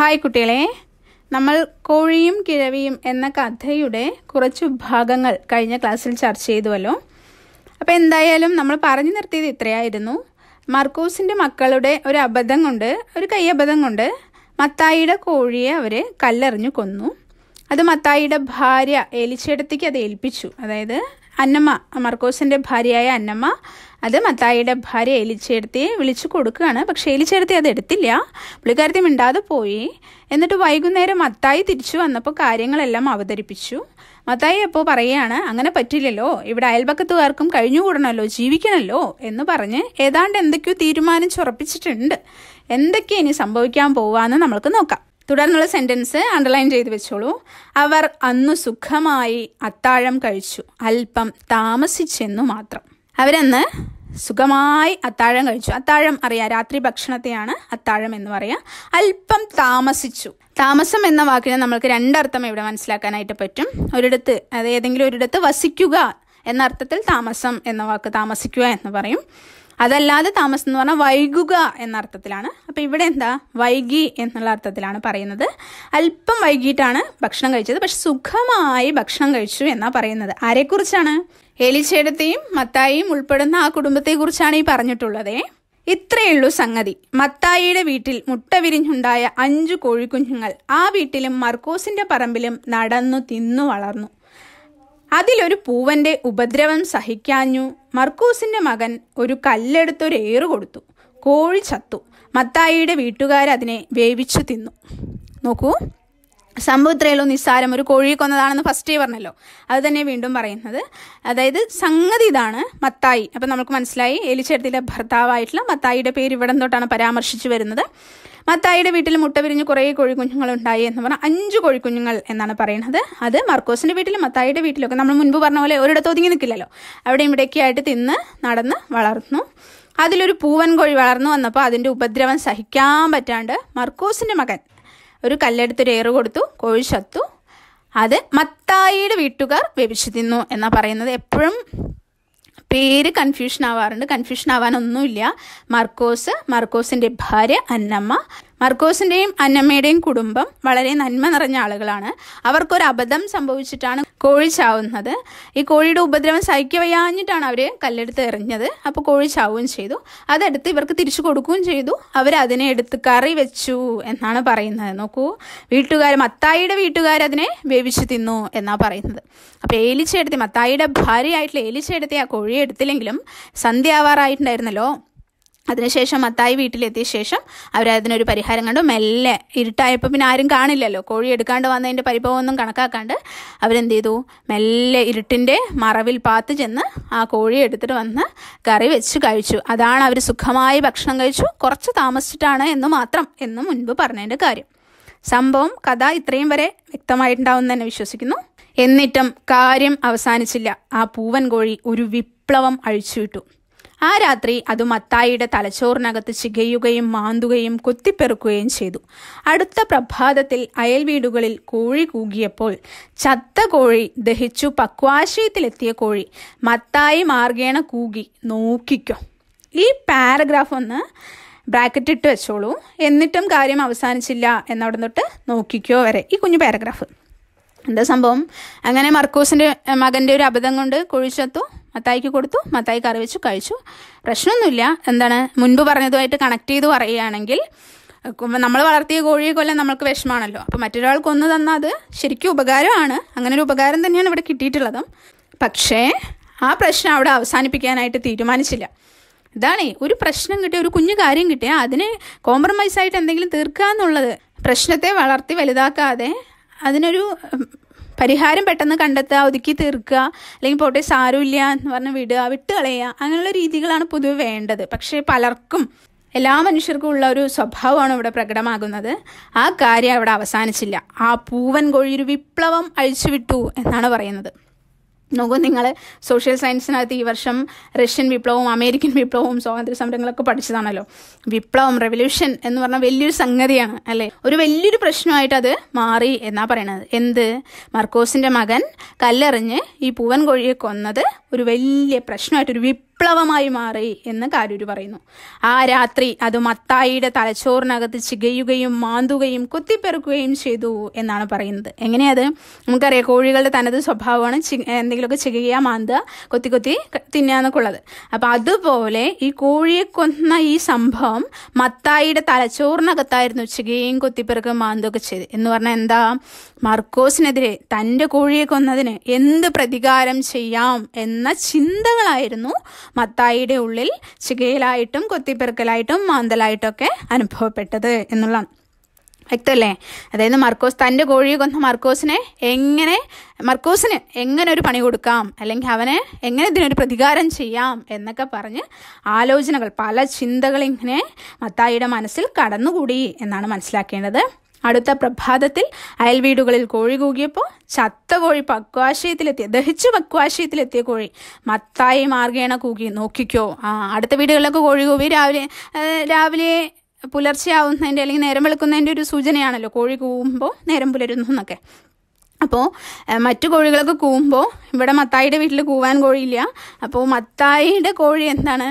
hi കുട്ടികളെ നമ്മൾ കോഴിയും കിഴവിയും എന്ന കഥയുടെ കുറച്ച് ഭാഗങ്ങൾ കഴിഞ്ഞ ക്ലാസ്സിൽ ചർച്ച ചെയ്തുവല്ലോ അപ്പോൾ എന്തായാലും നമ്മൾ പറഞ്ഞു നിർത്തിയത് ഇത്രയായിരുന്നു മർക്കൂസിൻ്റെ മക്കളുടെ ഒരു അബദ്ധം കൊണ്ട് ഒരു അബദ്ധം കൊണ്ട് മത്തായിയുടെ കോഴിയെ അവർ കല്ലെറിഞ്ഞു കൊന്നു അത് മത്തായിയുടെ ഭാര്യ എലിച്ചേടത്തേക്ക് അത് ഏൽപ്പിച്ചു അതായത് അന്നമ്മ മർക്കോസിൻ്റെ ഭാര്യയായ അന്നമ്മ അത് മത്തായിയുടെ ഭാര്യ എലിച്ചേർത്തി വിളിച്ചു കൊടുക്കുകയാണ് പക്ഷേ എലിച്ചേർത്തി അത് എടുത്തില്ല പുള്ളിക്കാരത്തി മിണ്ടാതെ പോയി എന്നിട്ട് വൈകുന്നേരം മത്തായി തിരിച്ചു വന്നപ്പോൾ കാര്യങ്ങളെല്ലാം അവതരിപ്പിച്ചു മത്തായി അപ്പോൾ പറയുകയാണ് അങ്ങനെ പറ്റില്ലല്ലോ ഇവിടെ അയൽപക്കത്തുകാർക്കും കഴിഞ്ഞുകൂടണമല്ലോ ജീവിക്കണമല്ലോ എന്ന് പറഞ്ഞ് ഏതാണ്ട് എന്തൊക്കെയോ തീരുമാനിച്ചുറപ്പിച്ചിട്ടുണ്ട് എന്തൊക്കെ ഇനി സംഭവിക്കാൻ പോവാന്ന് നമ്മൾക്ക് നോക്കാം തുടർന്നുള്ള സെൻറ്റൻസ് അണ്ടർലൈൻ ചെയ്ത് വെച്ചോളൂ അവർ അന്നു സുഖമായി അത്താഴം കഴിച്ചു അല്പം താമസിച്ചെന്നു മാത്രം അവരന്ന് സുഖമായി അത്താഴം കഴിച്ചു അത്താഴം അറിയാം രാത്രി ഭക്ഷണത്തെയാണ് അത്താഴം എന്ന് പറയാം അല്പം താമസിച്ചു താമസം എന്ന വാക്കിന് നമ്മൾക്ക് രണ്ടർത്ഥം ഇവിടെ മനസ്സിലാക്കാനായിട്ട് പറ്റും ഒരിടത്ത് അത് ഏതെങ്കിലും ഒരിടത്ത് വസിക്കുക എന്ന അർത്ഥത്തിൽ താമസം എന്ന വാക്ക് താമസിക്കുക എന്ന് പറയും അതല്ലാതെ താമസം എന്ന് പറഞ്ഞാൽ വൈകുക എന്ന അർത്ഥത്തിലാണ് അപ്പോൾ ഇവിടെ എന്താ വൈകി എന്നുള്ള അർത്ഥത്തിലാണ് പറയുന്നത് അല്പം വൈകിട്ടാണ് ഭക്ഷണം കഴിച്ചത് പക്ഷെ സുഖമായി ഭക്ഷണം കഴിച്ചു എന്നാണ് പറയുന്നത് ആരെക്കുറിച്ചാണ് എലിച്ചേടത്തെയും മത്തായിയും ഉൾപ്പെടുന്ന ആ കുടുംബത്തെക്കുറിച്ചാണ് ഈ പറഞ്ഞിട്ടുള്ളതേ ഇത്രയുള്ളൂ സംഗതി മത്തായിയുടെ വീട്ടിൽ മുട്ട വിരിഞ്ഞുണ്ടായ അഞ്ചു കോഴിക്കുഞ്ഞുങ്ങൾ ആ വീട്ടിലും മർക്കോസിന്റെ പറമ്പിലും നടന്നു തിന്നു വളർന്നു അതിലൊരു പൂവന്റെ ഉപദ്രവം സഹിക്കാഞ്ഞു മർക്കൂസിന്റെ മകൻ ഒരു കല്ലെടുത്തൊരു ഏറ് കൊടുത്തു കോഴി ചത്തു മത്തായിയുടെ വീട്ടുകാരതിനെ വേവിച്ചു തിന്നു നോക്കൂ സംഭവം നിസ്സാരം ഒരു കോഴിയെ കൊന്നതാണെന്ന് ഫസ്റ്റ് പറഞ്ഞല്ലോ അത് തന്നെ വീണ്ടും പറയുന്നത് അതായത് സംഗതി ഇതാണ് മത്തായി അപ്പം നമുക്ക് മനസ്സിലായി എലിച്ചെടുത്തിലെ ഭർത്താവായിട്ടുള്ള മത്തായിയുടെ പേര് ഇവിടെ തൊട്ടാണ് പരാമർശിച്ചു വരുന്നത് മത്തായിയുടെ വീട്ടിൽ മുട്ട പിരിഞ്ഞ് കുറേ കോഴിക്കുഞ്ഞുങ്ങൾ ഉണ്ടായി എന്ന് പറഞ്ഞാൽ അഞ്ച് കോഴിക്കുഞ്ഞുങ്ങൾ എന്നാണ് പറയുന്നത് അത് മർക്കോസിന്റെ വീട്ടിലും മത്തായിയുടെ വീട്ടിലൊക്കെ നമ്മൾ മുൻപ് പറഞ്ഞ പോലെ ഒരിടത്ത് ഒതുങ്ങി നിൽക്കില്ലല്ലോ അവിടെ ഇവിടെയൊക്കെ ആയിട്ട് തിന്ന് നടന്ന് വളർന്നു അതിലൊരു പൂവൻ കോഴി വളർന്നു വന്നപ്പോൾ അതിൻ്റെ ഉപദ്രവം സഹിക്കാൻ പറ്റാണ്ട് മർക്കോസിന്റെ മകൻ ഒരു കല്ലെടുത്തൊരു ഏറ് കൊടുത്തു കോഴി ശത്തു അത് മത്തായിയുടെ വീട്ടുകാർ വെപിച്ചു തിന്നു എന്നാണ് പറയുന്നത് എപ്പോഴും പേര് കൺഫ്യൂഷൻ ആവാറുണ്ട് കൺഫ്യൂഷൻ ആവാനൊന്നുമില്ല മർക്കോസ് മർക്കോസിൻ്റെ ഭാര്യ അന്നമ്മ മർക്കോസിന്റെയും അന്നമ്മയുടെയും കുടുംബം വളരെ നന്മ നിറഞ്ഞ ആളുകളാണ് അവർക്കൊരു അബദ്ധം സംഭവിച്ചിട്ടാണ് കോഴി ചാവുന്നത് ഈ കോഴിയുടെ ഉപദ്രവം സഹിക്കവയാഞ്ഞിട്ടാണ് അവർ കല്ലെടുത്ത് എറിഞ്ഞത് അപ്പോൾ കോഴി ചാവുകയും ചെയ്തു അതെടുത്ത് ഇവർക്ക് തിരിച്ചു കൊടുക്കുകയും ചെയ്തു അവർ അതിനെ എടുത്ത് കറി വെച്ചു എന്നാണ് പറയുന്നത് നോക്കൂ വീട്ടുകാർ മത്തായിയുടെ വീട്ടുകാർ അതിനെ വേവിച്ചു തിന്നു എന്നാണ് പറയുന്നത് അപ്പോൾ ഏലിച്ചെടുത്ത് മത്തായിയുടെ ഭാര്യയായിട്ടുള്ള ഏലിച്ചെടുത്ത് ആ കോഴിയെ എടുത്തില്ലെങ്കിലും സന്ധ്യ ആവാറായിട്ടുണ്ടായിരുന്നല്ലോ അതിനുശേഷം മത്തായി വീട്ടിലെത്തിയ ശേഷം അവരതിനൊരു പരിഹാരം കണ്ടു മെല്ലെ ഇരുട്ടായപ്പോൾ പിന്നെ ആരും കാണില്ലല്ലോ കോഴി എടുക്കാണ്ട് വന്നതിൻ്റെ പരിഭവമൊന്നും കണക്കാക്കാണ്ട് അവരെന്ത് ചെയ്തു മെല്ലെ ഇരുട്ടിൻ്റെ മറവിൽ പാത്ത് ചെന്ന് ആ കോഴി എടുത്തിട്ട് വന്ന് കറി വെച്ച് കഴിച്ചു അതാണ് അവർ സുഖമായി ഭക്ഷണം കഴിച്ചു കുറച്ച് താമസിച്ചിട്ടാണ് എന്ന് മാത്രം എന്ന് മുൻപ് പറഞ്ഞതിൻ്റെ കാര്യം സംഭവം കഥ ഇത്രയും വരെ വ്യക്തമായിട്ടുണ്ടാവും തന്നെ വിശ്വസിക്കുന്നു എന്നിട്ടും കാര്യം അവസാനിച്ചില്ല ആ പൂവൻ കോഴി ഒരു വിപ്ലവം അഴിച്ചുവിട്ടു ആ രാത്രി അത് മത്തായിയുടെ തലച്ചോറിനകത്ത് ചികയുകയും മാന്തുകയും കൊത്തിപ്പെറുക്കുകയും ചെയ്തു അടുത്ത പ്രഭാതത്തിൽ അയൽ വീടുകളിൽ കോഴി കൂകിയപ്പോൾ ചത്ത കോഴി ദഹിച്ചു പക്വാശയത്തിലെത്തിയ കോഴി മത്തായി മാർഗേണ കൂകി നോക്കിക്കോ ഈ പാരഗ്രാഫ് ഒന്ന് ബ്രാക്കറ്റ് ഇട്ട് വെച്ചോളൂ എന്നിട്ടും കാര്യം അവസാനിച്ചില്ല എന്നവിടെ തൊട്ട് നോക്കിക്കോ വരെ ഈ കുഞ്ഞു പാരഗ്രാഫ് എന്താ സംഭവം അങ്ങനെ മർക്കോസിൻ്റെ മകൻ്റെ ഒരു അബദ്ധം കൊണ്ട് കൊഴിച്ചത്തു മത്തായിക്ക് കൊടുത്തു മത്തായി കറി വെച്ചു കഴിച്ചു പ്രശ്നമൊന്നുമില്ല എന്താണ് മുൻപ് പറഞ്ഞതുമായിട്ട് കണക്ട് ചെയ്ത് പറയുകയാണെങ്കിൽ നമ്മൾ വളർത്തിയ കോഴിയെ കൊല്ലം നമ്മൾക്ക് വിഷമാണല്ലോ അപ്പം മറ്റൊരാൾക്ക് ഒന്ന് തന്നാൽ അത് ശരിക്കും ഉപകാരമാണ് അങ്ങനെ ഒരു ഉപകാരം തന്നെയാണ് ഇവിടെ കിട്ടിയിട്ടുള്ളതും പക്ഷേ ആ പ്രശ്നം അവിടെ അവസാനിപ്പിക്കാനായിട്ട് തീരുമാനിച്ചില്ല ഇതാണേ ഒരു പ്രശ്നം കിട്ടിയ ഒരു കുഞ്ഞു കാര്യം കിട്ടിയ അതിന് കോംപ്രമൈസ് ആയിട്ട് എന്തെങ്കിലും തീർക്കുക എന്നുള്ളത് പ്രശ്നത്തെ വളർത്തി വലുതാക്കാതെ അതിനൊരു പരിഹാരം പെട്ടെന്ന് കണ്ടെത്തുക ഒതുക്കി തീർക്കുക അല്ലെങ്കിൽ പോട്ടെ സാരമില്ല എന്ന് പറഞ്ഞ് വിടുക വിട്ട് കളയുക അങ്ങനെയുള്ള രീതികളാണ് പൊതുവെ വേണ്ടത് പക്ഷേ പലർക്കും എല്ലാ മനുഷ്യർക്കും ഉള്ള ഒരു സ്വഭാവമാണ് ഇവിടെ പ്രകടമാകുന്നത് ആ കാര്യം അവിടെ അവസാനിച്ചില്ല ആ പൂവൻ കോഴി ഒരു വിപ്ലവം അഴിച്ചുവിട്ടു എന്നാണ് പറയുന്നത് നോക്കൂ നിങ്ങൾ സോഷ്യൽ സയൻസിനകത്ത് ഈ വർഷം റഷ്യൻ വിപ്ലവവും അമേരിക്കൻ വിപ്ലവവും സ്വാതന്ത്ര്യ സമരങ്ങളൊക്കെ പഠിച്ചതാണല്ലോ വിപ്ലവം റെവല്യൂഷൻ എന്ന് പറഞ്ഞാൽ വലിയൊരു സംഗതിയാണ് അല്ലേ ഒരു വലിയൊരു പ്രശ്നമായിട്ട് അത് മാറി എന്നാ പറയണത് എന്ത് മർക്കോസിന്റെ മകൻ കല്ലെറിഞ്ഞ് ഈ പൂവൻ കോഴിയെ കൊന്നത് ഒരു വലിയ പ്രശ്നമായിട്ട് ഒരു വിപ്ലവം വിപ്ലവമായി മാറി എന്ന് കാരൂര് പറയുന്നു ആ രാത്രി അത് മത്തായിയുടെ തലച്ചോറിനകത്ത് ചികയുകയും മാന്തുകയും കുത്തിപ്പെറുക്കുകയും ചെയ്തു എന്നാണ് പറയുന്നത് എങ്ങനെയത് നമുക്കറിയാം കോഴികളുടെ തനത് സ്വഭാവമാണ് ചി എന്തെങ്കിലുമൊക്കെ ചികയ മാന്തുക കൊത്തി കൊത്തി തിന്നാന്നൊക്കെയുള്ളത് അപ്പം അതുപോലെ ഈ കോഴിയെ കൊന്ന ഈ സംഭവം മത്തായിയുടെ തലച്ചോറിനകത്തായിരുന്നു ചികയും കൊത്തിപ്പെറുക്കുകയും മാന്തുകയൊക്കെ ചെയ്ത് എന്ന് പറഞ്ഞാൽ എന്താ മർക്കോസിനെതിരെ തൻ്റെ കോഴിയെ കൊന്നതിന് എന്ത് പ്രതികാരം ചെയ്യാം എന്ന ചിന്തകളായിരുന്നു മത്തായിയുടെ ഉള്ളിൽ ചികയിലായിട്ടും കൊത്തിപ്പെറുക്കലായിട്ടും മാന്തലായിട്ടൊക്കെ അനുഭവപ്പെട്ടത് എന്നുള്ളതാണ് വ്യക്തമല്ലേ അതായത് മർക്കോസ് തൻ്റെ കോഴിയെ കൊന്ന മർക്കോസിനെ എങ്ങനെ മർക്കോസിന് എങ്ങനെ ഒരു പണി കൊടുക്കാം അല്ലെങ്കിൽ അവനെ എങ്ങനെ ഇതിനൊരു പ്രതികാരം ചെയ്യാം എന്നൊക്കെ പറഞ്ഞ് ആലോചനകൾ പല ചിന്തകൾ ഇങ്ങനെ മത്തായിയുടെ മനസ്സിൽ കടന്നുകൂടി എന്നാണ് മനസ്സിലാക്കേണ്ടത് അടുത്ത പ്രഭാതത്തിൽ അയൽവീടുകളിൽ കോഴി കൂകിയപ്പോൾ ചത്ത കോഴി പക്വാശയത്തിലെത്തിയ ദഹിച്ചു പക്വാശയത്തിലെത്തിയ കോഴി മത്തായി മാർഗേണ കൂകി നോക്കിക്കോ ആ അടുത്ത വീടുകളിലൊക്കെ കോഴി കൂവി രാവിലെ രാവിലെ പുലർച്ചെയാവുന്നതിൻ്റെ അല്ലെങ്കിൽ നേരം വെളുക്കുന്നതിൻ്റെ ഒരു സൂചനയാണല്ലോ കോഴി കൂവുമ്പോൾ നേരം പുലരുന്നു എന്നൊക്കെ അപ്പോൾ മറ്റു കോഴികളൊക്കെ കൂവുമ്പോൾ ഇവിടെ മത്തായിയുടെ വീട്ടിൽ കൂവാൻ കോഴിയില്ല അപ്പോൾ മത്തായിയുടെ കോഴി എന്താണ്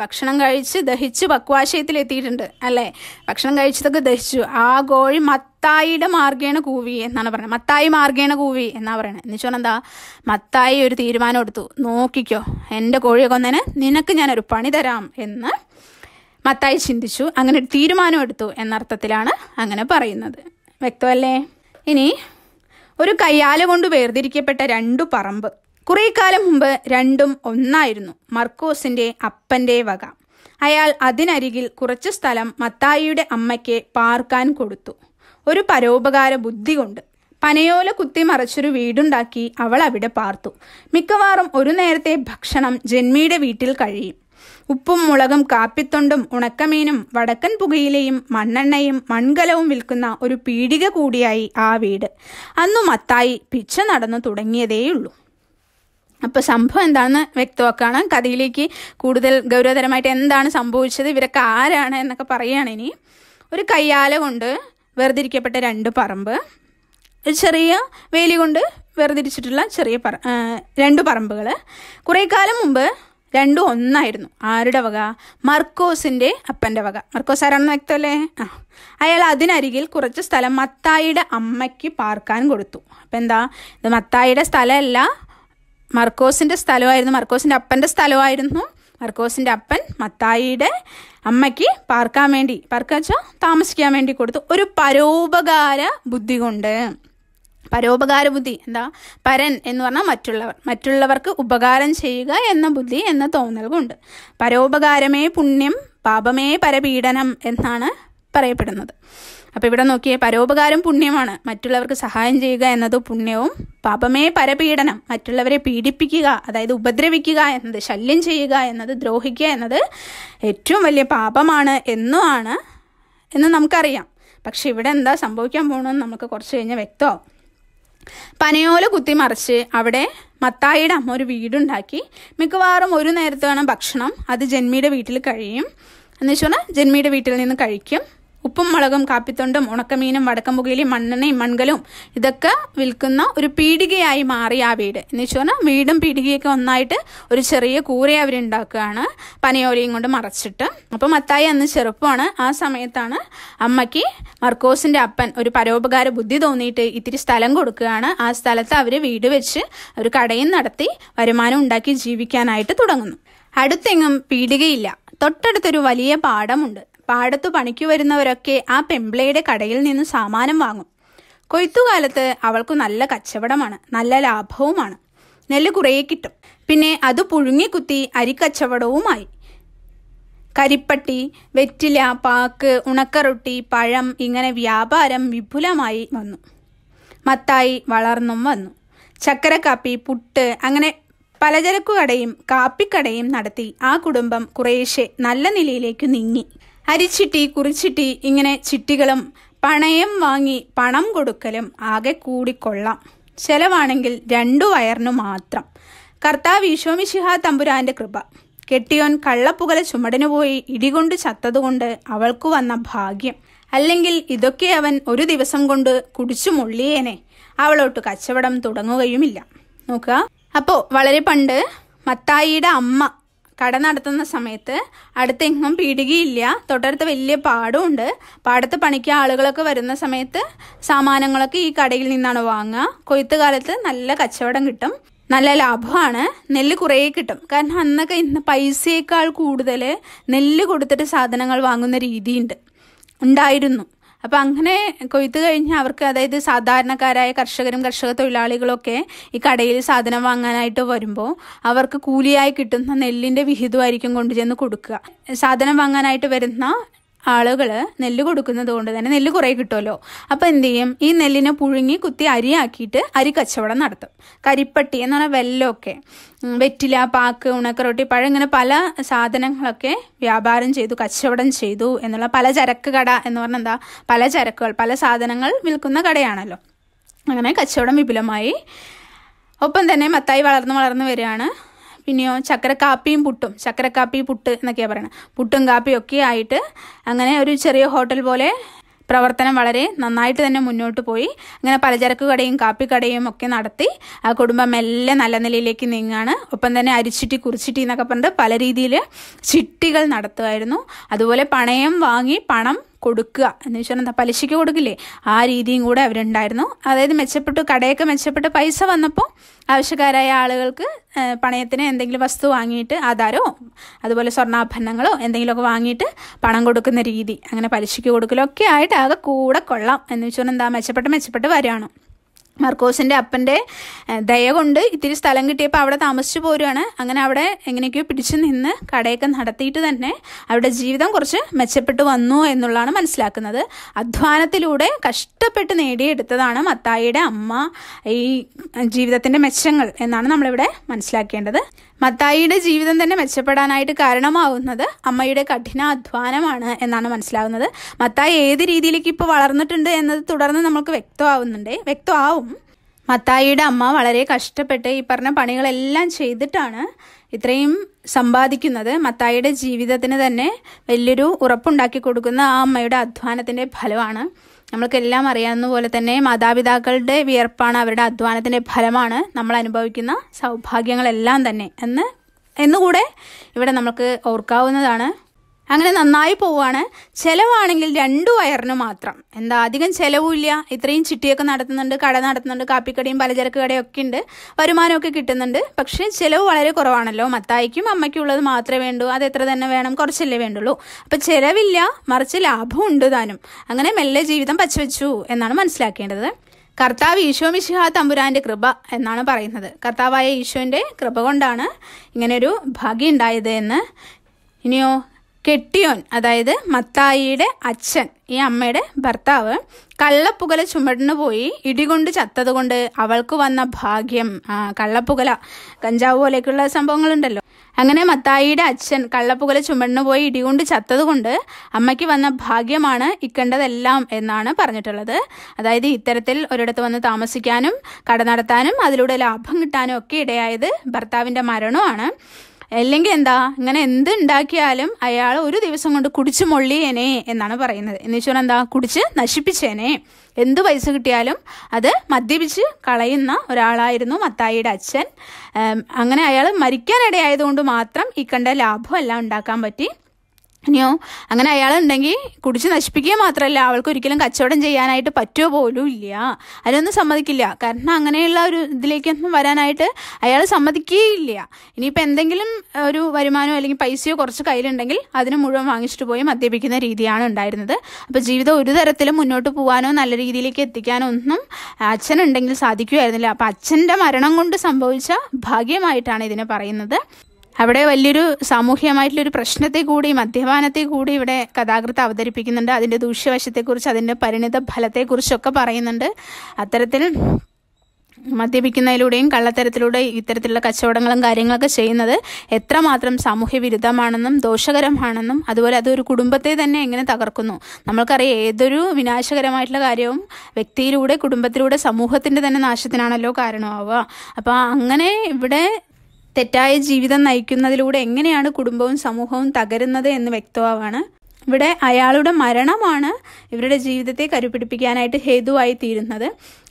ഭക്ഷണം കഴിച്ച് ദഹിച്ച് പക്വാശയത്തിലെത്തിയിട്ടുണ്ട് അല്ലേ ഭക്ഷണം കഴിച്ചതൊക്കെ ദഹിച്ചു ആ കോഴി മത്തായിയുടെ മാർഗേണ കൂവി എന്നാണ് പറയുന്നത് മത്തായി മാർഗേണ കൂവി എന്നാണ് പറയുന്നത് എന്ന് വെച്ചാൽ എന്താ മത്തായി ഒരു തീരുമാനം എടുത്തു നോക്കിക്കോ എൻ്റെ കോഴിയൊക്കെ കൊന്നതിന് നിനക്ക് ഞാനൊരു പണി തരാം എന്ന് മത്തായി ചിന്തിച്ചു അങ്ങനെ ഒരു തീരുമാനം എടുത്തു എന്നർത്ഥത്തിലാണ് അങ്ങനെ പറയുന്നത് വ്യക്തമല്ലേ ഇനി ഒരു കയ്യാല കൊണ്ട് വേർതിരിക്കപ്പെട്ട രണ്ടു പറമ്പ് കുറേ കാലം മുമ്പ് രണ്ടും ഒന്നായിരുന്നു മർക്കോസിന്റെ അപ്പന്റെ വക അയാൾ അതിനരികിൽ കുറച്ച് സ്ഥലം മത്തായിയുടെ അമ്മയ്ക്ക് പാർക്കാൻ കൊടുത്തു ഒരു പരോപകാര ബുദ്ധി കൊണ്ട് പനയോല മറച്ചൊരു വീടുണ്ടാക്കി അവൾ അവിടെ പാർത്തു മിക്കവാറും ഒരു നേരത്തെ ഭക്ഷണം ജന്മിയുടെ വീട്ടിൽ കഴിയും ഉപ്പും മുളകും കാപ്പിത്തൊണ്ടും ഉണക്കമീനും വടക്കൻ പുകയിലയും മണ്ണെണ്ണയും മൺകലവും വിൽക്കുന്ന ഒരു പീടിക കൂടിയായി ആ വീട് അന്നു മത്തായി പിച്ച നടന്നു തുടങ്ങിയതേയുള്ളൂ അപ്പോൾ സംഭവം എന്താണെന്ന് വ്യക്തമാക്കുകയാണ് കഥയിലേക്ക് കൂടുതൽ ഗൗരവതരമായിട്ട് എന്താണ് സംഭവിച്ചത് ഇവരൊക്കെ ആരാണ് എന്നൊക്കെ പറയുകയാണ് ഇനി ഒരു കയ്യാല കൊണ്ട് വേർതിരിക്കപ്പെട്ട രണ്ട് പറമ്പ് ഒരു ചെറിയ വേലി കൊണ്ട് വേർതിരിച്ചിട്ടുള്ള ചെറിയ പറ രണ്ട് പറമ്പുകൾ കുറേ കാലം മുമ്പ് രണ്ടും ഒന്നായിരുന്നു ആരുടെ വക മർക്കോസിൻ്റെ അപ്പൻ്റെ വക മർക്കോസ് ആരാണെന്ന് വ്യക്തമല്ലേ ആ അയാൾ അതിനരികിൽ കുറച്ച് സ്ഥലം മത്തായിയുടെ അമ്മയ്ക്ക് പാർക്കാൻ കൊടുത്തു അപ്പം എന്താ ഇത് മത്തായിയുടെ സ്ഥലമല്ല മർക്കോസിൻ്റെ സ്ഥലമായിരുന്നു മർക്കോസിൻ്റെ അപ്പൻ്റെ സ്ഥലമായിരുന്നു മർക്കോസിൻ്റെ അപ്പൻ മത്തായിയുടെ അമ്മയ്ക്ക് പാർക്കാൻ വേണ്ടി പാർക്കാച്ചോ താമസിക്കാൻ വേണ്ടി കൊടുത്തു ഒരു പരോപകാര ബുദ്ധി കൊണ്ട് പരോപകാര ബുദ്ധി എന്താ പരൻ എന്ന് പറഞ്ഞാൽ മറ്റുള്ളവർ മറ്റുള്ളവർക്ക് ഉപകാരം ചെയ്യുക എന്ന ബുദ്ധി എന്ന തോന്നലുകൊണ്ട് പരോപകാരമേ പുണ്യം പാപമേ പരപീഡനം എന്നാണ് പറയപ്പെടുന്നത് അപ്പോൾ ഇവിടെ നോക്കിയേ പരോപകാരം പുണ്യമാണ് മറ്റുള്ളവർക്ക് സഹായം ചെയ്യുക എന്നത് പുണ്യവും പാപമേ പരപീഡനം മറ്റുള്ളവരെ പീഡിപ്പിക്കുക അതായത് ഉപദ്രവിക്കുക എന്നത് ശല്യം ചെയ്യുക എന്നത് ദ്രോഹിക്കുക എന്നത് ഏറ്റവും വലിയ പാപമാണ് എന്നുമാണ് എന്ന് നമുക്കറിയാം പക്ഷെ ഇവിടെ എന്താ സംഭവിക്കാൻ പോകണമെന്ന് നമുക്ക് കുറച്ച് കഴിഞ്ഞാൽ വ്യക്തമാവും പനയോല കുത്തിമറിച്ച് അവിടെ മത്തായിയുടെ അമ്മ ഒരു വീടുണ്ടാക്കി മിക്കവാറും ഒരു നേരത്തെ വേണം ഭക്ഷണം അത് ജന്മിയുടെ വീട്ടിൽ കഴിയും എന്ന് വെച്ചാൽ ജന്മിയുടെ വീട്ടിൽ നിന്ന് കഴിക്കും ഉപ്പും മുളകും കാപ്പിത്തൊണ്ടും ഉണക്കമീനും വടക്കമ്പുകയിലും മണ്ണെണ്ണയും മൺകലും ഇതൊക്കെ വിൽക്കുന്ന ഒരു പീടികയായി മാറി ആ വീട് എന്ന് പറഞ്ഞാൽ വീടും പീടികയൊക്കെ ഒന്നായിട്ട് ഒരു ചെറിയ കൂര അവരുണ്ടാക്കുകയാണ് പനയോലയും കൊണ്ട് മറച്ചിട്ട് അപ്പം മത്തായി അന്ന് ചെറുപ്പമാണ് ആ സമയത്താണ് അമ്മയ്ക്ക് മർക്കോസിന്റെ അപ്പൻ ഒരു പരോപകാര ബുദ്ധി തോന്നിയിട്ട് ഇത്തിരി സ്ഥലം കൊടുക്കുകയാണ് ആ സ്ഥലത്ത് അവർ വീട് വെച്ച് ഒരു കടയും നടത്തി വരുമാനം ഉണ്ടാക്കി ജീവിക്കാനായിട്ട് തുടങ്ങുന്നു അടുത്തെങ്ങും പീടികയില്ല തൊട്ടടുത്തൊരു വലിയ പാടമുണ്ട് പാടത്തു പണിക്കു വരുന്നവരൊക്കെ ആ പെമ്പിളയുടെ കടയിൽ നിന്ന് സാമാനം വാങ്ങും കൊയ്ത്തുകാലത്ത് അവൾക്ക് നല്ല കച്ചവടമാണ് നല്ല ലാഭവുമാണ് നെല്ല് കുറേ കിട്ടും പിന്നെ അത് പുഴുങ്ങിക്കുത്തി അരിക്കച്ചവടവുമായി കരിപ്പട്ടി വെറ്റില പാക്ക് ഉണക്കറൊട്ടി പഴം ഇങ്ങനെ വ്യാപാരം വിപുലമായി വന്നു മത്തായി വളർന്നും വന്നു ചക്കരക്കാപ്പി പുട്ട് അങ്ങനെ പലചരക്കുകടയും കാപ്പിക്കടയും നടത്തി ആ കുടുംബം കുറേശ്ശെ നല്ല നിലയിലേക്ക് നീങ്ങി അരിച്ചിട്ടി കുറിച്ചിട്ടി ഇങ്ങനെ ചിട്ടികളും പണയം വാങ്ങി പണം കൊടുക്കലും ആകെ കൂടിക്കൊള്ളാം ചെലവാണെങ്കിൽ രണ്ടു വയറിനു മാത്രം കർത്താവ് ഈശോമിശിഹ തമ്പുരാന്റെ കൃപ കെട്ടിയോൻ കള്ളപ്പുകല ചുമടിനു പോയി ഇടികൊണ്ട് ചത്തതുകൊണ്ട് അവൾക്കു വന്ന ഭാഗ്യം അല്ലെങ്കിൽ ഇതൊക്കെ അവൻ ഒരു ദിവസം കൊണ്ട് കുടിച്ചു മുള്ളിയേനെ അവളോട്ട് കച്ചവടം തുടങ്ങുകയുമില്ല നോക്കുക അപ്പോ വളരെ പണ്ട് മത്തായിയുടെ അമ്മ കട നടത്തുന്ന സമയത്ത് അടുത്തെങ്ങും പീടികയില്ല തൊട്ടടുത്ത് വലിയ പാടുമുണ്ട് പാടത്ത് പണിക്ക് ആളുകളൊക്കെ വരുന്ന സമയത്ത് സാമാനങ്ങളൊക്കെ ഈ കടയിൽ നിന്നാണ് വാങ്ങുക കൊയ്ത്ത് കാലത്ത് നല്ല കച്ചവടം കിട്ടും നല്ല ലാഭമാണ് നെല്ല് കുറേ കിട്ടും കാരണം അന്നൊക്കെ ഇന്ന് പൈസയേക്കാൾ കൂടുതൽ നെല്ല് കൊടുത്തിട്ട് സാധനങ്ങൾ വാങ്ങുന്ന രീതിയുണ്ട് ഉണ്ടായിരുന്നു അപ്പോൾ അങ്ങനെ കൊയ്ത്ത് കഴിഞ്ഞാൽ അവർക്ക് അതായത് സാധാരണക്കാരായ കർഷകരും കർഷക തൊഴിലാളികളൊക്കെ ഈ കടയിൽ സാധനം വാങ്ങാനായിട്ട് വരുമ്പോൾ അവർക്ക് കൂലിയായി കിട്ടുന്ന നെല്ലിൻ്റെ വിഹിതമായിരിക്കും കൊണ്ടുചെന്ന് കൊടുക്കുക സാധനം വാങ്ങാനായിട്ട് വരുന്ന ആളുകൾ നെല്ല് കൊടുക്കുന്നത് കൊണ്ട് തന്നെ നെല്ല് കുറേ കിട്ടുമല്ലോ അപ്പോൾ എന്ത് ചെയ്യും ഈ നെല്ലിനെ പുഴുങ്ങി കുത്തി അരിയാക്കിയിട്ട് അരി കച്ചവടം നടത്തും കരിപ്പട്ടി എന്ന് പറഞ്ഞാൽ വെല്ലമൊക്കെ വെറ്റില പാക്ക് ഉണക്കറൊട്ടി പഴം ഇങ്ങനെ പല സാധനങ്ങളൊക്കെ വ്യാപാരം ചെയ്തു കച്ചവടം ചെയ്തു എന്നുള്ള പല ചരക്ക് കട എന്ന് പറഞ്ഞാൽ എന്താ പല ചരക്കുകൾ പല സാധനങ്ങൾ വിൽക്കുന്ന കടയാണല്ലോ അങ്ങനെ കച്ചവടം വിപുലമായി ഒപ്പം തന്നെ മത്തായി വളർന്നു വളർന്നു വരികയാണ് പിന്നെയോ ചക്കരക്കാപ്പിയും പുട്ടും ചക്കരക്കാപ്പി പുട്ട് എന്നൊക്കെയാണ് പറയുന്നത് പുട്ടും കാപ്പിയും ഒക്കെ ആയിട്ട് അങ്ങനെ ഒരു ചെറിയ ഹോട്ടൽ പോലെ പ്രവർത്തനം വളരെ നന്നായിട്ട് തന്നെ മുന്നോട്ട് പോയി അങ്ങനെ പലചരക്ക് കടയും കാപ്പിക്കടയും ഒക്കെ നടത്തി ആ കുടുംബം എല്ലാം നല്ല നിലയിലേക്ക് നീങ്ങാണ് ഒപ്പം തന്നെ അരിച്ചിട്ടി കുറിച്ചിട്ടി എന്നൊക്കെ പറഞ്ഞിട്ട് പല രീതിയിൽ ചിട്ടികൾ നടത്തുമായിരുന്നു അതുപോലെ പണയം വാങ്ങി പണം കൊടുക്കുക എന്ന് വെച്ചാൽ എന്താ പലിശയ്ക്ക് കൊടുക്കില്ലേ ആ രീതിയും കൂടെ അവരുണ്ടായിരുന്നു അതായത് മെച്ചപ്പെട്ടു കടയൊക്കെ മെച്ചപ്പെട്ട് പൈസ വന്നപ്പോൾ ആവശ്യക്കാരായ ആളുകൾക്ക് പണയത്തിന് എന്തെങ്കിലും വസ്തു വാങ്ങിയിട്ട് ആധാരമോ അതുപോലെ സ്വർണ്ണാഭരണങ്ങളോ എന്തെങ്കിലുമൊക്കെ വാങ്ങിയിട്ട് പണം കൊടുക്കുന്ന രീതി അങ്ങനെ പലിശയ്ക്ക് കൊടുക്കലൊക്കെ ആയിട്ട് ആകെ കൂടെ കൊള്ളാം എന്ന് വെച്ചാൽ എന്താ മെച്ചപ്പെട്ട് മെച്ചപ്പെട്ട് വരികയാണ് മർക്കോസിൻ്റെ അപ്പൻ്റെ ദയ കൊണ്ട് ഇത്തിരി സ്ഥലം കിട്ടിയപ്പോൾ അവിടെ താമസിച്ചു പോരുവാണ് അങ്ങനെ അവിടെ എങ്ങനെയൊക്കെയോ പിടിച്ചു നിന്ന് കടയൊക്കെ നടത്തിയിട്ട് തന്നെ അവരുടെ ജീവിതം കുറച്ച് മെച്ചപ്പെട്ടു വന്നു എന്നുള്ളതാണ് മനസ്സിലാക്കുന്നത് അധ്വാനത്തിലൂടെ കഷ്ടപ്പെട്ട് നേടിയെടുത്തതാണ് മത്തായിയുടെ അമ്മ ഈ ജീവിതത്തിൻ്റെ മെച്ചങ്ങൾ എന്നാണ് നമ്മളിവിടെ മനസ്സിലാക്കേണ്ടത് മത്തായിയുടെ ജീവിതം തന്നെ മെച്ചപ്പെടാനായിട്ട് കാരണമാവുന്നത് അമ്മയുടെ കഠിനാധ്വാനമാണ് എന്നാണ് മനസ്സിലാവുന്നത് മത്തായി ഏത് രീതിയിലേക്ക് ഇപ്പോൾ വളർന്നിട്ടുണ്ട് എന്നത് തുടർന്ന് നമുക്ക് വ്യക്തമാവുന്നുണ്ട് വ്യക്തമാവും മത്തായിയുടെ അമ്മ വളരെ കഷ്ടപ്പെട്ട് ഈ പറഞ്ഞ പണികളെല്ലാം ചെയ്തിട്ടാണ് ഇത്രയും സമ്പാദിക്കുന്നത് മത്തായിയുടെ ജീവിതത്തിന് തന്നെ വലിയൊരു ഉറപ്പുണ്ടാക്കി കൊടുക്കുന്ന ആ അമ്മയുടെ അധ്വാനത്തിൻ്റെ ഫലമാണ് നമ്മൾക്കെല്ലാം അറിയാവുന്ന പോലെ തന്നെ മാതാപിതാക്കളുടെ വിയർപ്പാണ് അവരുടെ അധ്വാനത്തിൻ്റെ ഫലമാണ് നമ്മൾ അനുഭവിക്കുന്ന സൗഭാഗ്യങ്ങളെല്ലാം തന്നെ എന്ന് എന്നുകൂടെ ഇവിടെ നമുക്ക് ഓർക്കാവുന്നതാണ് അങ്ങനെ നന്നായി പോവുകയാണ് ചിലവാണെങ്കിൽ രണ്ട് വയറിന് മാത്രം എന്താ അധികം ചിലവില്ല ഇത്രയും ചിട്ടിയൊക്കെ നടത്തുന്നുണ്ട് കട നടത്തുന്നുണ്ട് കാപ്പിക്കടയും പലചരക്ക് കടയും ഒക്കെ ഉണ്ട് വരുമാനമൊക്കെ കിട്ടുന്നുണ്ട് പക്ഷേ ചിലവ് വളരെ കുറവാണല്ലോ മത്തായിക്കും അമ്മയ്ക്കും ഉള്ളത് മാത്രമേ വേണ്ടൂ അത് എത്ര തന്നെ വേണം കുറച്ചല്ലേ വേണ്ടുള്ളൂ അപ്പം ചിലവില്ല മറിച്ച് ലാഭം ഉണ്ട് താനും അങ്ങനെ മെല്ലെ ജീവിതം പച്ചവെച്ചു എന്നാണ് മനസ്സിലാക്കേണ്ടത് കർത്താവ് ഈശോ മിശിഹ തമ്പുരാന്റെ കൃപ എന്നാണ് പറയുന്നത് കർത്താവായ ഈശോന്റെ കൃപ കൊണ്ടാണ് ഇങ്ങനെയൊരു ഭാഗ്യം ഉണ്ടായത് എന്ന് ഇനിയോ കെട്ടിയോൻ അതായത് മത്തായിയുടെ അച്ഛൻ ഈ അമ്മയുടെ ഭർത്താവ് കള്ളപ്പുകല ചുമടിന് പോയി ഇടികൊണ്ട് ചത്തതുകൊണ്ട് അവൾക്ക് വന്ന ഭാഗ്യം കള്ളപ്പുകല കഞ്ചാവ് പോലേക്കുള്ള സംഭവങ്ങളുണ്ടല്ലോ അങ്ങനെ മത്തായിയുടെ അച്ഛൻ കള്ളപ്പുകല ചുമടിന് പോയി ഇടികൊണ്ട് ചത്തതുകൊണ്ട് അമ്മയ്ക്ക് വന്ന ഭാഗ്യമാണ് ഇക്കേണ്ടതെല്ലാം എന്നാണ് പറഞ്ഞിട്ടുള്ളത് അതായത് ഇത്തരത്തിൽ ഒരിടത്ത് വന്ന് താമസിക്കാനും കട നടത്താനും അതിലൂടെ ലാഭം കിട്ടാനും ഒക്കെ ഇടയായത് ഭർത്താവിൻ്റെ മരണമാണ് അല്ലെങ്കിൽ എന്താ ഇങ്ങനെ എന്ത് ഉണ്ടാക്കിയാലും അയാൾ ഒരു ദിവസം കൊണ്ട് കുടിച്ച് മൊള്ളിയേനെ എന്നാണ് പറയുന്നത് എന്ന് വെച്ചാൽ എന്താ കുടിച്ച് നശിപ്പിച്ചേനെ എന്ത് പൈസ കിട്ടിയാലും അത് മദ്യപിച്ച് കളയുന്ന ഒരാളായിരുന്നു മത്തായിയുടെ അച്ഛൻ അങ്ങനെ അയാൾ മരിക്കാനിടയായതുകൊണ്ട് മാത്രം ഈ കണ്ട ലാഭം എല്ലാം ഉണ്ടാക്കാൻ പറ്റി ഇനിയോ അങ്ങനെ അയാളുണ്ടെങ്കിൽ കുടിച്ച് നശിപ്പിക്കുക മാത്രമല്ല അവൾക്ക് ഒരിക്കലും കച്ചവടം ചെയ്യാനായിട്ട് പറ്റുമോ പോലും ഇല്ല അതിനൊന്നും സമ്മതിക്കില്ല കാരണം അങ്ങനെയുള്ള ഒരു ഇതിലേക്കൊന്നും വരാനായിട്ട് അയാൾ സമ്മതിക്കുകയില്ല ഇനിയിപ്പോൾ എന്തെങ്കിലും ഒരു വരുമാനമോ അല്ലെങ്കിൽ പൈസയോ കുറച്ച് കയ്യിലുണ്ടെങ്കിൽ അതിന് മുഴുവൻ വാങ്ങിച്ചിട്ട് പോയി മദ്യപിക്കുന്ന രീതിയാണ് ഉണ്ടായിരുന്നത് അപ്പോൾ ജീവിതം ഒരു തരത്തിലും മുന്നോട്ട് പോകാനോ നല്ല രീതിയിലേക്ക് എത്തിക്കാനോ ഒന്നും അച്ഛനുണ്ടെങ്കിൽ സാധിക്കുമായിരുന്നില്ല അപ്പോൾ അച്ഛൻ്റെ മരണം കൊണ്ട് സംഭവിച്ച ഭാഗ്യമായിട്ടാണ് ഇതിനെ പറയുന്നത് അവിടെ വലിയൊരു സാമൂഹ്യമായിട്ടുള്ളൊരു പ്രശ്നത്തെ കൂടി മദ്യപാനത്തെ കൂടി ഇവിടെ കഥാകൃത്ത് അവതരിപ്പിക്കുന്നുണ്ട് അതിൻ്റെ ദൂഷ്യവശത്തെക്കുറിച്ച് അതിൻ്റെ പരിണിത ഫലത്തെക്കുറിച്ചൊക്കെ പറയുന്നുണ്ട് അത്തരത്തിൽ മദ്യപിക്കുന്നതിലൂടെയും കള്ളത്തരത്തിലൂടെ ഇത്തരത്തിലുള്ള കച്ചവടങ്ങളും കാര്യങ്ങളൊക്കെ ചെയ്യുന്നത് എത്രമാത്രം സാമൂഹ്യ വിരുദ്ധമാണെന്നും ദോഷകരമാണെന്നും അതുപോലെ അതൊരു കുടുംബത്തെ തന്നെ എങ്ങനെ തകർക്കുന്നു നമ്മൾക്കറിയാം ഏതൊരു വിനാശകരമായിട്ടുള്ള കാര്യവും വ്യക്തിയിലൂടെ കുടുംബത്തിലൂടെ സമൂഹത്തിൻ്റെ തന്നെ നാശത്തിനാണല്ലോ കാരണമാവുക അപ്പോൾ അങ്ങനെ ഇവിടെ തെറ്റായ ജീവിതം നയിക്കുന്നതിലൂടെ എങ്ങനെയാണ് കുടുംബവും സമൂഹവും തകരുന്നത് എന്ന് വ്യക്തമാവാണ് ഇവിടെ അയാളുടെ മരണമാണ് ഇവരുടെ ജീവിതത്തെ കരുപിടിപ്പിക്കാനായിട്ട് ഹേതുവായി തീരുന്നത്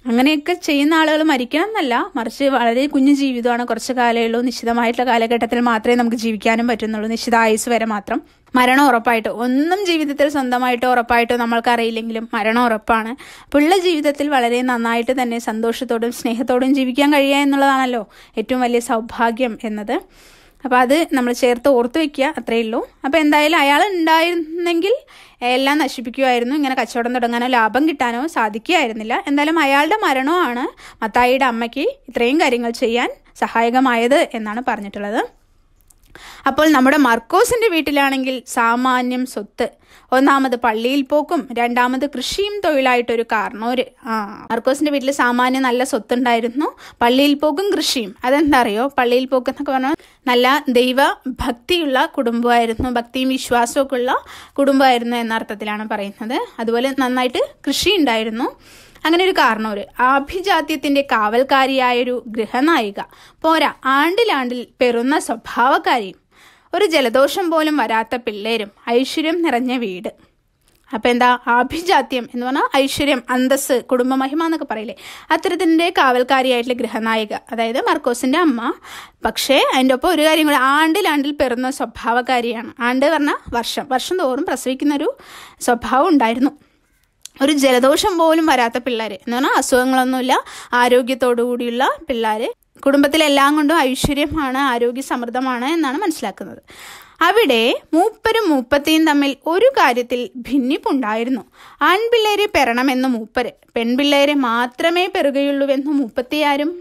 അങ്ങനെയൊക്കെ ചെയ്യുന്ന ആളുകൾ മരിക്കണം എന്നല്ല മറിച്ച് വളരെ കുഞ്ഞു ജീവിതമാണ് കുറച്ച് കാലമേ ഉള്ളൂ നിശ്ചിതമായിട്ടുള്ള കാലഘട്ടത്തിൽ മാത്രമേ നമുക്ക് ജീവിക്കാനും പറ്റുന്നുള്ളൂ നിശ്ചിത ആയുസ് വരെ മാത്രം മരണം ഉറപ്പായിട്ട് ഒന്നും ജീവിതത്തിൽ സ്വന്തമായിട്ട് ഉറപ്പായിട്ടോ നമ്മൾക്കറിയില്ലെങ്കിലും മരണം ഉറപ്പാണ് പിള്ള ജീവിതത്തിൽ വളരെ നന്നായിട്ട് തന്നെ സന്തോഷത്തോടും സ്നേഹത്തോടും ജീവിക്കാൻ കഴിയുക എന്നുള്ളതാണല്ലോ ഏറ്റവും വലിയ സൗഭാഗ്യം എന്നത് അപ്പോൾ അത് നമ്മൾ ചേർത്ത് ഓർത്ത് വെക്കുക അത്രയേ ഉള്ളൂ അപ്പോൾ എന്തായാലും അയാൾ ഉണ്ടായിരുന്നെങ്കിൽ എല്ലാം നശിപ്പിക്കുമായിരുന്നു ഇങ്ങനെ കച്ചവടം തുടങ്ങാനോ ലാഭം കിട്ടാനോ സാധിക്കുകയായിരുന്നില്ല എന്തായാലും അയാളുടെ മരണമാണ് മത്തായിയുടെ അമ്മയ്ക്ക് ഇത്രയും കാര്യങ്ങൾ ചെയ്യാൻ സഹായകമായത് എന്നാണ് പറഞ്ഞിട്ടുള്ളത് അപ്പോൾ നമ്മുടെ മർക്കോസിൻ്റെ വീട്ടിലാണെങ്കിൽ സാമാന്യം സ്വത്ത് ഒന്നാമത് പള്ളിയിൽ പോക്കും രണ്ടാമത് കൃഷിയും തൊഴിലായിട്ടൊരു കാരണോര് ആ മാർക്കോസിന്റെ വീട്ടിൽ സാമാന്യം നല്ല സ്വത്തുണ്ടായിരുന്നു പള്ളിയിൽ പോക്കും കൃഷിയും അതെന്താ അറിയോ പള്ളിയിൽ പോക്ക് എന്നൊക്കെ പറഞ്ഞാൽ നല്ല ദൈവ ഭക്തിയുള്ള കുടുംബമായിരുന്നു ഭക്തിയും വിശ്വാസവും ഒക്കെ ഉള്ള കുടുംബമായിരുന്നു എന്ന അർത്ഥത്തിലാണ് പറയുന്നത് അതുപോലെ നന്നായിട്ട് കൃഷി ഉണ്ടായിരുന്നു അങ്ങനെ ഒരു കാരണവര് ആഭിജാത്യത്തിന്റെ കാവൽക്കാരിയായൊരു ഗൃഹനായിക പോരാ ആണ്ടിലാണ്ടിൽ പെറുന്ന സ്വഭാവക്കാരിയും ഒരു ജലദോഷം പോലും വരാത്ത പിള്ളേരും ഐശ്വര്യം നിറഞ്ഞ വീട് അപ്പം എന്താ ആഭിജാത്യം എന്ന് പറഞ്ഞാൽ ഐശ്വര്യം അന്തസ് കുടുംബമഹിമ എന്നൊക്കെ പറയില്ലേ അത്തരത്തിൻ്റെ കാവൽക്കാരിയായിട്ടുള്ള ഗൃഹനായിക അതായത് മർക്കോസിൻ്റെ അമ്മ പക്ഷേ അതിൻ്റെ ഒപ്പം ഒരു കാര്യം കൂടി ആണ്ടിൽ ആണ്ടിൽ പിറന്ന സ്വഭാവകാരിയാണ് ആണ്ട് പറഞ്ഞാൽ വർഷം വർഷം തോറും പ്രസവിക്കുന്ന ഒരു സ്വഭാവം ഉണ്ടായിരുന്നു ഒരു ജലദോഷം പോലും വരാത്ത പിള്ളേർ എന്ന് പറഞ്ഞാൽ അസുഖങ്ങളൊന്നുമില്ല ആരോഗ്യത്തോടു കൂടിയുള്ള പിള്ളേർ കുടുംബത്തിലെല്ലാം കൊണ്ടും ഐശ്വര്യമാണ് ആരോഗ്യ സമൃദ്ധമാണ് എന്നാണ് മനസ്സിലാക്കുന്നത് അവിടെ മൂപ്പരും മൂപ്പത്തിയും തമ്മിൽ ഒരു കാര്യത്തിൽ ഭിന്നിപ്പുണ്ടായിരുന്നു ആൺപിള്ളേരെ പെറണമെന്ന് മൂപ്പര് പെൺപിള്ളേരെ മാത്രമേ പെറുകയുള്ളൂവെന്ന് മൂപ്പത്തിയാരും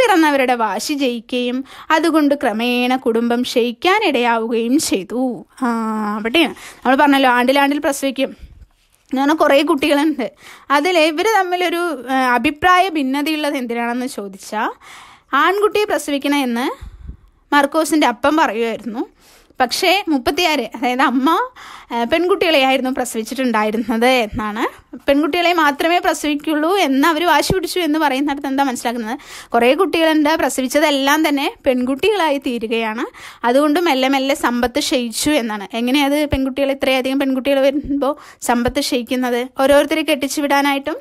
പിറന്നവരുടെ വാശി ജയിക്കുകയും അതുകൊണ്ട് ക്രമേണ കുടുംബം ക്ഷയിക്കാനിടയാവുകയും ചെയ്തു ആ അവിടെയാണ് നമ്മൾ പറഞ്ഞല്ലോ ആണ്ടിലാണ്ടിൽ പ്രസവിക്കും അങ്ങനെ കുറേ കുട്ടികളുണ്ട് അതിൽ ഇവർ തമ്മിലൊരു അഭിപ്രായ ഭിന്നതയുള്ളത് എന്തിനാണെന്ന് ചോദിച്ചാൽ ആൺകുട്ടിയെ പ്രസവിക്കണം എന്ന് മർക്കോസിൻ്റെ അപ്പം പറയുമായിരുന്നു പക്ഷേ മുപ്പത്തിയാറ് അതായത് അമ്മ പെൺകുട്ടികളെയായിരുന്നു പ്രസവിച്ചിട്ടുണ്ടായിരുന്നത് എന്നാണ് പെൺകുട്ടികളെ മാത്രമേ പ്രസവിക്കുള്ളൂ എന്ന് അവർ വാശി പിടിച്ചു എന്ന് പറയുന്നിടത്ത് എന്താ മനസ്സിലാക്കുന്നത് കുറേ കുട്ടികളുണ്ട് പ്രസവിച്ചതെല്ലാം തന്നെ പെൺകുട്ടികളായി തീരുകയാണ് അതുകൊണ്ട് മെല്ലെ മെല്ലെ സമ്പത്ത് ക്ഷയിച്ചു എന്നാണ് എങ്ങനെയത് പെൺകുട്ടികൾ ഇത്രയധികം പെൺകുട്ടികൾ വരുമ്പോൾ സമ്പത്ത് ക്ഷയിക്കുന്നത് ഓരോരുത്തരെ കെട്ടിച്ചു വിടാനായിട്ടും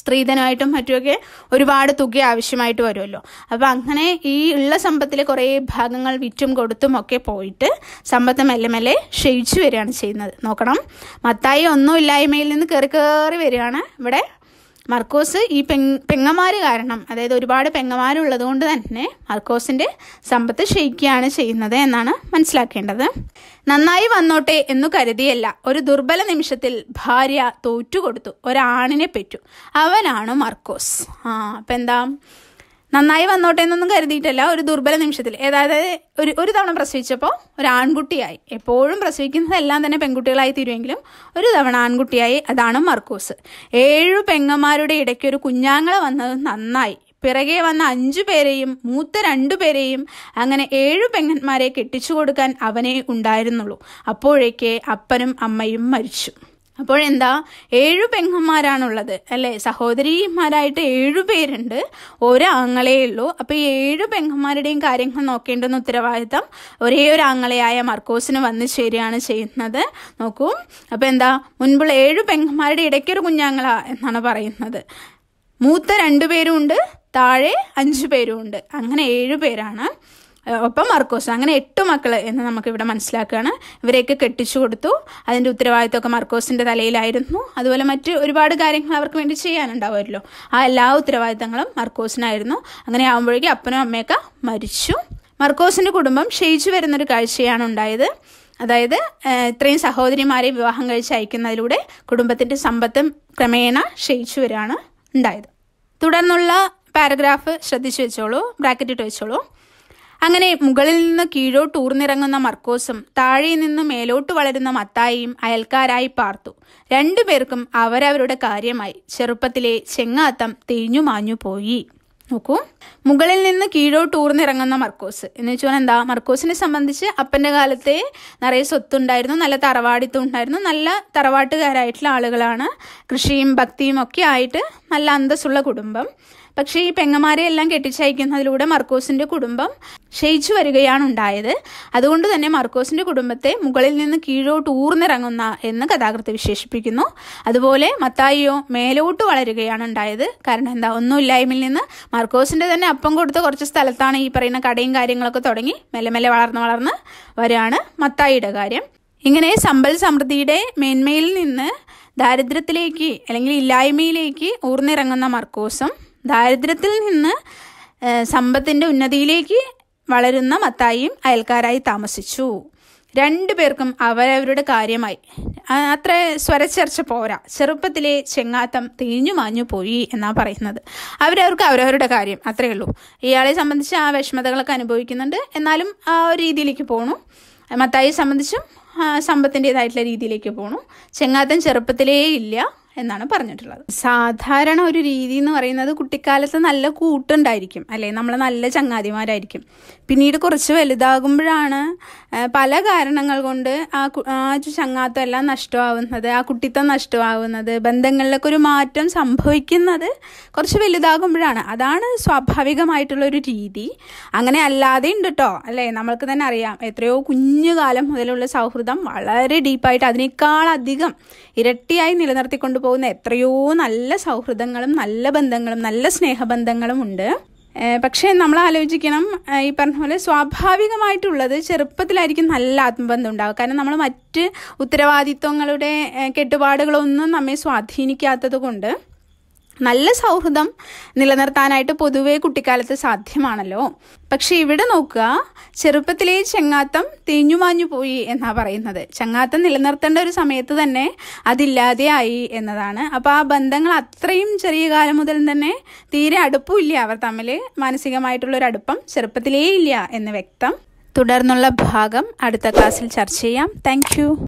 സ്ത്രീധനമായിട്ടും മറ്റുമൊക്കെ ഒരുപാട് തുക ആവശ്യമായിട്ട് വരുമല്ലോ അപ്പോൾ അങ്ങനെ ഈ ഉള്ള സമ്പത്തിലെ കുറേ ഭാഗങ്ങൾ വിറ്റും കൊടുത്തും ഒക്കെ പോയിട്ട് സമ്പത്ത് മെല്ലെ മെല്ലെ ക്ഷയിച്ചു വരികയാണ് ചെയ്യുന്നത് നോക്കണം മത്തായി ഒന്നും ഇല്ലായ്മയിൽ നിന്ന് കയറി കയറി വരികയാണ് ഇവിടെ മർക്കോസ് ഈ പെങ് പെങ്ങന്മാർ കാരണം അതായത് ഒരുപാട് പെങ്ങമാരുള്ളത് കൊണ്ട് തന്നെ മർക്കോസിൻ്റെ സമ്പത്ത് ക്ഷയിക്കുകയാണ് ചെയ്യുന്നത് എന്നാണ് മനസ്സിലാക്കേണ്ടത് നന്നായി വന്നോട്ടെ എന്നു കരുതിയല്ല ഒരു ദുർബല നിമിഷത്തിൽ ഭാര്യ തോറ്റുകൊടുത്തു ഒരാണിനെ പെറ്റു അവനാണ് മർക്കോസ് ആ അപ്പം എന്താ നന്നായി വന്നോട്ടെ എന്നൊന്നും കരുതിയിട്ടല്ല ഒരു ദുർബല നിമിഷത്തിൽ അതായത് ഒരു ഒരു തവണ പ്രസവിച്ചപ്പോൾ ഒരു ആൺകുട്ടിയായി എപ്പോഴും പ്രസവിക്കുന്നതെല്ലാം തന്നെ പെൺകുട്ടികളായി തീരുമെങ്കിലും ഒരു തവണ ആൺകുട്ടിയായി അതാണ് മർക്കൂസ് ഏഴു പെങ്ങന്മാരുടെ ഇടയ്ക്ക് ഒരു കുഞ്ഞാങ്ങള വന്നത് നന്നായി പിറകെ വന്ന അഞ്ചു പേരെയും മൂത്ത രണ്ടു പേരെയും അങ്ങനെ ഏഴു പെങ്ങന്മാരെ കെട്ടിച്ചു കൊടുക്കാൻ അവനെ ഉണ്ടായിരുന്നുള്ളൂ അപ്പോഴേക്കേ അപ്പനും അമ്മയും മരിച്ചു അപ്പോൾ എന്താ ഏഴു പെങ്ങന്മാരാണുള്ളത് അല്ലേ സഹോദരിമാരായിട്ട് ഏഴു പേരുണ്ട് ഒരു ആങ്ങളേ ഉള്ളൂ അപ്പോൾ ഈ ഏഴു പെങ്ങന്മാരുടെയും കാര്യങ്ങൾ നോക്കേണ്ടെന്ന് ഉത്തരവാദിത്തം ഒരേ ഒരു ആങ്ങളെയായ മർക്കോസിന് വന്ന് ചേരുകയാണ് ചെയ്യുന്നത് നോക്കൂ അപ്പോൾ എന്താ മുൻപുള്ള ഏഴു പെങ്ങന്മാരുടെ ഇടയ്ക്കൊരു കുഞ്ഞാങ്ങളാ എന്നാണ് പറയുന്നത് മൂത്ത രണ്ടു പേരും ഉണ്ട് താഴെ അഞ്ചു പേരും ഉണ്ട് അങ്ങനെ ഏഴു പേരാണ് ഒപ്പം മർക്കോസ് അങ്ങനെ എട്ട് മക്കൾ എന്ന് ഇവിടെ മനസ്സിലാക്കുകയാണ് ഇവരെയൊക്കെ കെട്ടിച്ചു കൊടുത്തു അതിൻ്റെ ഉത്തരവാദിത്തമൊക്കെ മർക്കോസിൻ്റെ തലയിലായിരുന്നു അതുപോലെ മറ്റ് ഒരുപാട് കാര്യങ്ങൾ അവർക്ക് വേണ്ടി ചെയ്യാനുണ്ടാവുമല്ലോ ആ എല്ലാ ഉത്തരവാദിത്തങ്ങളും മർക്കോസിനായിരുന്നു അങ്ങനെ ആകുമ്പോഴേക്കും അപ്പനും അമ്മയൊക്കെ മരിച്ചു മർക്കോസിൻ്റെ കുടുംബം ക്ഷയിച്ചു വരുന്നൊരു കാഴ്ചയാണ് ഉണ്ടായത് അതായത് ഇത്രയും സഹോദരിമാരെ വിവാഹം കഴിച്ച് അയക്കുന്നതിലൂടെ കുടുംബത്തിൻ്റെ സമ്പത്തും ക്രമേണ ക്ഷയിച്ചു വരികയാണ് ഉണ്ടായത് തുടർന്നുള്ള പാരഗ്രാഫ് ശ്രദ്ധിച്ചു വെച്ചോളൂ ബ്രാക്കറ്റിട്ട് വെച്ചോളൂ അങ്ങനെ മുകളിൽ നിന്ന് കീഴോട്ട് ഊർന്നിറങ്ങുന്ന മർക്കോസും താഴെ നിന്ന് മേലോട്ട് വളരുന്ന മത്തായിയും അയൽക്കാരായി പാർത്തു രണ്ടുപേർക്കും അവരവരുടെ കാര്യമായി ചെറുപ്പത്തിലെ ചെങ്ങാത്തം തേഞ്ഞു മാഞ്ഞു പോയി നോക്കൂ മുകളിൽ നിന്ന് കീഴോട്ട് ഊർന്നിറങ്ങുന്ന മർക്കോസ് എന്ന് വെച്ചാൽ എന്താ മർക്കോസിനെ സംബന്ധിച്ച് അപ്പൻ്റെ കാലത്തെ നിറയെ സ്വത്തുണ്ടായിരുന്നു നല്ല തറവാടിത്തം ഉണ്ടായിരുന്നു നല്ല തറവാട്ടുകാരായിട്ടുള്ള ആളുകളാണ് കൃഷിയും ഭക്തിയും ഒക്കെ ആയിട്ട് നല്ല അന്തസ്സുള്ള കുടുംബം പക്ഷേ ഈ പെങ്ങമാരെ എല്ലാം കെട്ടിച്ചയക്കുന്നതിലൂടെ മർക്കോസിന്റെ കുടുംബം ക്ഷയിച്ചു വരികയാണ് ഉണ്ടായത് അതുകൊണ്ട് തന്നെ മർക്കോസിന്റെ കുടുംബത്തെ മുകളിൽ നിന്ന് കീഴോട്ട് ഊർന്നിറങ്ങുന്ന എന്ന് കഥാകൃത്ത് വിശേഷിപ്പിക്കുന്നു അതുപോലെ മത്തായിയോ മേലോട്ട് വളരുകയാണ് ഉണ്ടായത് കാരണം എന്താ ഒന്നുമില്ലായ്മയിൽ നിന്ന് മർക്കോസിന്റെ തന്നെ അപ്പം കൊടുത്ത കുറച്ച് സ്ഥലത്താണ് ഈ പറയുന്ന കടയും കാര്യങ്ങളൊക്കെ തുടങ്ങി മെല്ലെ മെല്ലെ വളർന്ന് വളർന്ന് വരികയാണ് മത്തായിയുടെ കാര്യം ഇങ്ങനെ സമ്പൽ സമൃദ്ധിയുടെ മേന്മയിൽ നിന്ന് ദാരിദ്ര്യത്തിലേക്ക് അല്ലെങ്കിൽ ഇല്ലായ്മയിലേക്ക് ഊർന്നിറങ്ങുന്ന മർക്കോസും ദാരിദ്ര്യത്തിൽ നിന്ന് സമ്പത്തിൻ്റെ ഉന്നതിയിലേക്ക് വളരുന്ന മത്തായിയും അയൽക്കാരായി താമസിച്ചു രണ്ടു പേർക്കും അവരവരുടെ കാര്യമായി അത്ര സ്വരച്ചർച്ച പോരാ ചെറുപ്പത്തിലെ ചെങ്ങാത്തം തീഞ്ഞു മാഞ്ഞു പോയി എന്നാണ് പറയുന്നത് അവരവർക്ക് അവരവരുടെ കാര്യം അത്രയേ ഉള്ളൂ ഇയാളെ സംബന്ധിച്ച് ആ വിഷമതകളൊക്കെ അനുഭവിക്കുന്നുണ്ട് എന്നാലും ആ ഒരു രീതിയിലേക്ക് പോണു മത്തായി സംബന്ധിച്ചും സമ്പത്തിൻ്റെതായിട്ടുള്ള രീതിയിലേക്ക് പോണു ചെങ്ങാത്തം ചെറുപ്പത്തിലേ ഇല്ല എന്നാണ് പറഞ്ഞിട്ടുള്ളത് സാധാരണ ഒരു രീതി എന്ന് പറയുന്നത് കുട്ടിക്കാലത്ത് നല്ല കൂട്ടുണ്ടായിരിക്കും അല്ലേ നമ്മൾ നല്ല ചങ്ങാതിമാരായിരിക്കും പിന്നീട് കുറച്ച് വലുതാകുമ്പോഴാണ് പല കാരണങ്ങൾ കൊണ്ട് ആ ചങ്ങാത്തം എല്ലാം നഷ്ടമാവുന്നത് ആ കുട്ടിത്തം നഷ്ടമാവുന്നത് ബന്ധങ്ങളിലൊക്കെ ഒരു മാറ്റം സംഭവിക്കുന്നത് കുറച്ച് വലുതാകുമ്പോഴാണ് അതാണ് സ്വാഭാവികമായിട്ടുള്ള ഒരു രീതി അങ്ങനെ അല്ലാതെ ഉണ്ട് കേട്ടോ അല്ലേ നമ്മൾക്ക് തന്നെ അറിയാം എത്രയോ കുഞ്ഞു കാലം മുതലുള്ള സൗഹൃദം വളരെ ഡീപ്പായിട്ട് അതിനേക്കാൾ അധികം ഇരട്ടിയായി നിലനിർത്തിക്കൊണ്ട് പോകുന്ന എത്രയോ നല്ല സൗഹൃദങ്ങളും നല്ല ബന്ധങ്ങളും നല്ല സ്നേഹബന്ധങ്ങളും ഉണ്ട് പക്ഷേ നമ്മൾ ആലോചിക്കണം ഈ പറഞ്ഞ പോലെ സ്വാഭാവികമായിട്ടുള്ളത് ചെറുപ്പത്തിലായിരിക്കും നല്ല ആത്മബന്ധം ഉണ്ടാവുക കാരണം നമ്മൾ മറ്റ് ഉത്തരവാദിത്വങ്ങളുടെ കെട്ടുപാടുകളൊന്നും നമ്മെ സ്വാധീനിക്കാത്തത് കൊണ്ട് നല്ല സൗഹൃദം നിലനിർത്താനായിട്ട് പൊതുവെ കുട്ടിക്കാലത്ത് സാധ്യമാണല്ലോ പക്ഷെ ഇവിടെ നോക്കുക ചെറുപ്പത്തിലെ ചങ്ങാത്തം തേഞ്ഞു മാഞ്ഞു പോയി എന്നാ പറയുന്നത് ചങ്ങാത്തം നിലനിർത്തേണ്ട ഒരു സമയത്ത് തന്നെ അതില്ലാതെയായി എന്നതാണ് അപ്പൊ ആ ബന്ധങ്ങൾ അത്രയും ചെറിയ കാലം മുതൽ തന്നെ തീരെ അടുപ്പമില്ല അവർ തമ്മിൽ മാനസികമായിട്ടുള്ള ഒരു അടുപ്പം ചെറുപ്പത്തിലേ ഇല്ല എന്ന് വ്യക്തം തുടർന്നുള്ള ഭാഗം അടുത്ത ക്ലാസ്സിൽ ചർച്ച ചെയ്യാം താങ്ക്